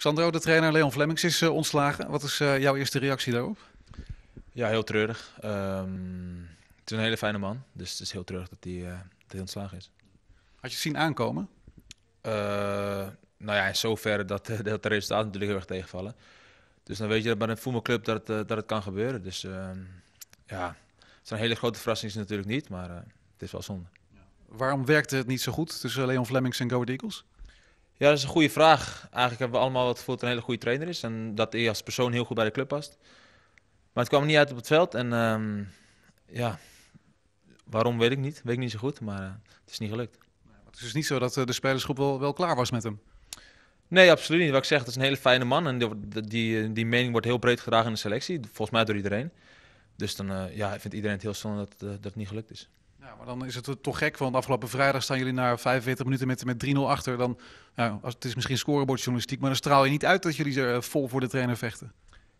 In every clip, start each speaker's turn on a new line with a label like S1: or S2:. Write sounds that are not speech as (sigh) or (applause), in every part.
S1: Sandro, de trainer Leon Flemings is eh, ontslagen. Wat is eh, jouw eerste reactie daarop?
S2: Ja, heel treurig. Ehm, het is een hele fijne man, dus het is heel treurig dat hij, eh, ontslagen is. Had je het zien aankomen? nou ja, in zoverre dat, (laughs) dat de resultaten natuurlijk heel erg tegenvallen. Dus dan weet je dat bij een voetbalclub dat, dat het kan gebeuren. Dus ehm, ja, het zijn hele grote verrassingen natuurlijk niet, maar het is wel zonde.
S1: Waarom werkte het niet zo goed tussen Leon Flemings en Go Eagles?
S2: Ja, dat is een goede vraag. Eigenlijk hebben we allemaal wat gevoel dat een hele goede trainer is. En dat hij als persoon heel goed bij de club past. Maar het kwam niet uit op het veld. En ehm, ja, waarom weet ik niet. Weet ik niet zo goed, maar eh, het is niet gelukt. Het is dus niet zo dat eh, de spelersgroep wel, wel klaar was met hem? Nee, absoluut niet. Wat ik zeg, het is een hele fijne man. En die, die, eh, mening wordt heel breed gedragen in de selectie. Volgens mij door iedereen. Dus dan uh, ja, vindt iedereen het heel zonde dat, dat het niet gelukt is. Ja, maar dan is het toch gek, want
S1: afgelopen vrijdag staan jullie na 45 minuten met, met 3-0 achter. Dan, nou, als, het is misschien scorebordjournalistiek, maar dan straal je niet uit dat jullie er eh, vol voor de trainer vechten.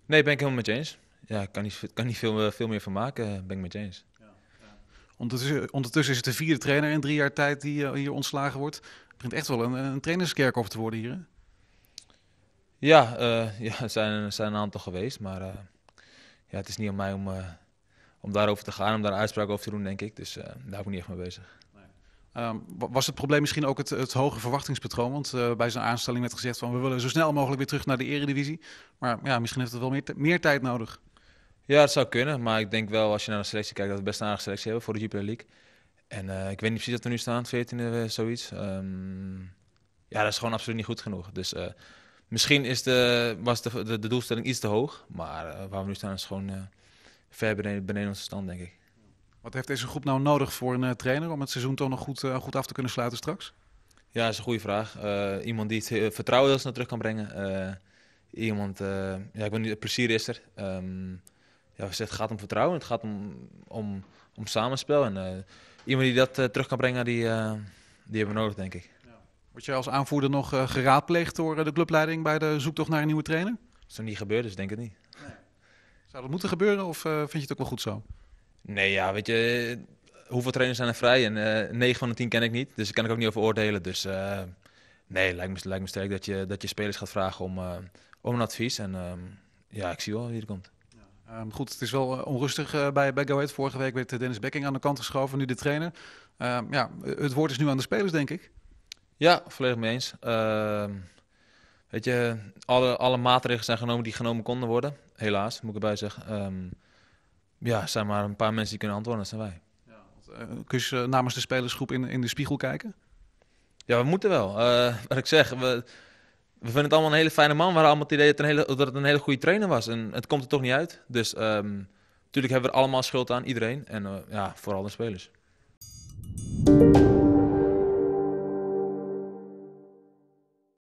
S1: Nee, ben ik helemaal met James.
S2: Ja, kan niet, kan
S1: niet veel, eh, veel meer van maken, eh, ben ik met James. Ja, Ondertussen, ondertussen, is het de vierde trainer in drie jaar tijd die hier ontslagen wordt. Het begint echt wel een, een over te worden hier.
S2: Ja, (laughs) ja er zijn, zijn, een aantal geweest, maar ja, het is niet aan mij om om daarover te gaan, om daar een uitspraak over te doen, denk ik. Dus eh, daar ben ik niet echt mee bezig.
S1: Ehm, was het probleem misschien ook het, het hoge verwachtingspatroon? Want eh, bij zijn
S2: aanstelling werd gezegd van we willen zo
S1: snel mogelijk weer terug naar de eredivisie. Maar ja, misschien heeft het wel meer, meer tijd nodig.
S2: Ja, dat zou kunnen. Maar ik denk wel als je naar de selectie kijkt dat we best een aardige selectie hebben voor de Jupiler League. En eh, ik weet niet precies wat we nu staan, 14e zoiets. Ehm, ja, dat is gewoon absoluut niet goed genoeg. Dus misschien is de, was de, de, de, doelstelling iets te hoog. Maar waar we nu staan is gewoon ver beneden, onze stand, denk ik.
S1: Wat heeft deze groep nou nodig voor een eh, trainer om het seizoen toch nog goed, eh, goed af te kunnen sluiten straks?
S2: Ja, dat is een goede vraag. Eh, iemand die het vertrouwen heel naar terug kan brengen iemand, uh, ja, ik ben het plezier is er. Um, ehm, ja, het gaat om vertrouwen, het gaat om, om, om samenspel. En iemand die dat terug kan brengen, die, die hebben we nodig, denk ik. Ja. Word jij
S1: als aanvoerder nog geraadpleegd door de clubleiding bij de zoektocht naar een nieuwe trainer? Dat is nog niet gebeurd, dus denk ik niet. Zou dat moeten gebeuren of eh, vind je het ook wel goed zo?
S2: Nee, ja, weet je, hoeveel trainers zijn er vrij? En 9 eh, van de 10 ken ik niet, dus daar kan ik ook niet over oordelen. Dus eh, nee, lijkt me, lijkt me sterk dat je, dat je spelers gaat vragen om, om een advies. En ehm, ja, ik zie wel wie er komt. Ehm, goed, het is wel
S1: onrustig bij, bij Go Ahead. Vorige week werd Dennis Becking aan de kant geschoven, nu de trainer. Ehm, ja, het woord is nu aan de spelers, denk ik.
S2: Ja, volledig mee eens. Weet je, alle, alle maatregelen zijn genomen die genomen konden worden. Helaas, moet ik erbij zeggen. Um, ja, zijn maar een paar mensen die kunnen antwoorden, dat zijn wij. Ja, want, eh, kun je namens de spelersgroep in, in de spiegel kijken? Ja, we moeten wel. Eh, wat ik zeg, we, we vinden het allemaal een hele fijne man. We hadden allemaal het idee dat, een hele, dat het een hele goede trainer was. En het komt er toch niet uit. Dus ehm, natuurlijk hebben we er allemaal schuld aan, iedereen. En eh, ja, vooral de spelers.